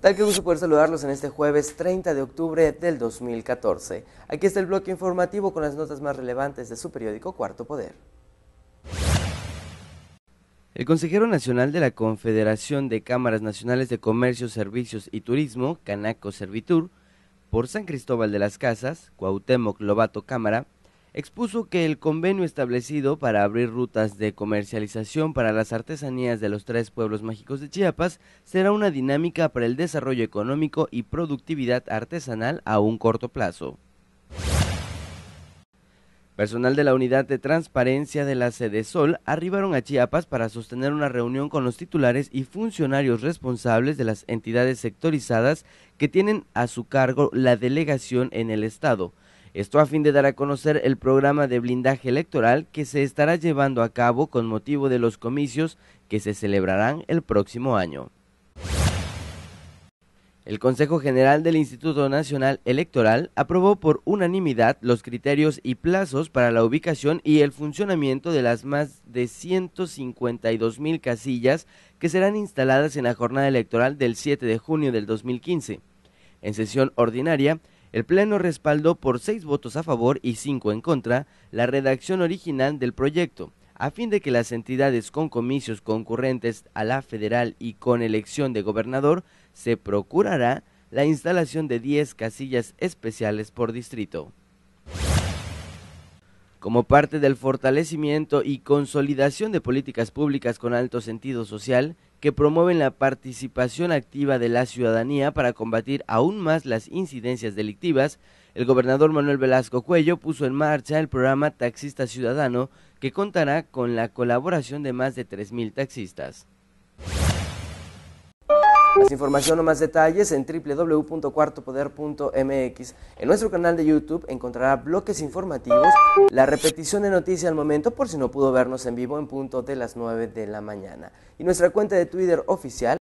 Tal que gusto poder saludarlos en este jueves 30 de octubre del 2014. Aquí está el bloque informativo con las notas más relevantes de su periódico Cuarto Poder. El consejero nacional de la Confederación de Cámaras Nacionales de Comercio, Servicios y Turismo, Canaco Servitur, por San Cristóbal de las Casas, Cuauhtémoc Lobato Cámara, expuso que el convenio establecido para abrir rutas de comercialización para las artesanías de los tres pueblos mágicos de Chiapas será una dinámica para el desarrollo económico y productividad artesanal a un corto plazo. Personal de la Unidad de Transparencia de la Sede Sol arribaron a Chiapas para sostener una reunión con los titulares y funcionarios responsables de las entidades sectorizadas que tienen a su cargo la delegación en el Estado. Esto a fin de dar a conocer el programa de blindaje electoral que se estará llevando a cabo con motivo de los comicios que se celebrarán el próximo año. El Consejo General del Instituto Nacional Electoral aprobó por unanimidad los criterios y plazos para la ubicación y el funcionamiento de las más de 152.000 mil casillas que serán instaladas en la jornada electoral del 7 de junio del 2015. En sesión ordinaria, el Pleno respaldó por seis votos a favor y cinco en contra la redacción original del proyecto a fin de que las entidades con comicios concurrentes a la federal y con elección de gobernador se procurará la instalación de 10 casillas especiales por distrito. Como parte del fortalecimiento y consolidación de políticas públicas con alto sentido social, que promueven la participación activa de la ciudadanía para combatir aún más las incidencias delictivas, el gobernador Manuel Velasco Cuello puso en marcha el programa Taxista Ciudadano, que contará con la colaboración de más de 3.000 taxistas. Más información o más detalles en www.cuartopoder.mx. En nuestro canal de YouTube encontrará bloques informativos, la repetición de noticias al momento por si no pudo vernos en vivo en punto de las 9 de la mañana. Y nuestra cuenta de Twitter oficial